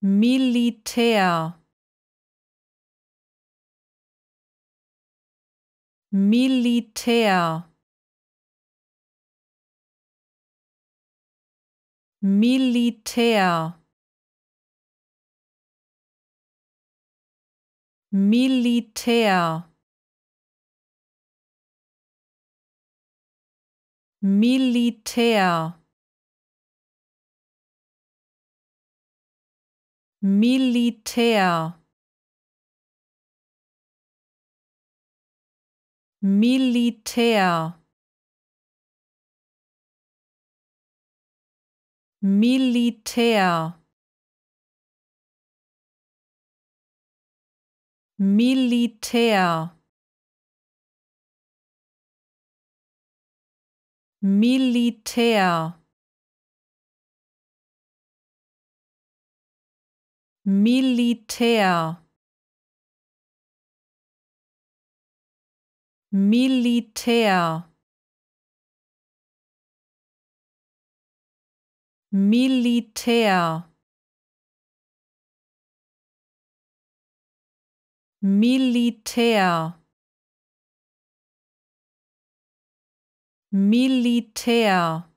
Militär Militär Militär Militär Militär Militär Militär Militär Militär Militär Militär Militär Militär Militär Militär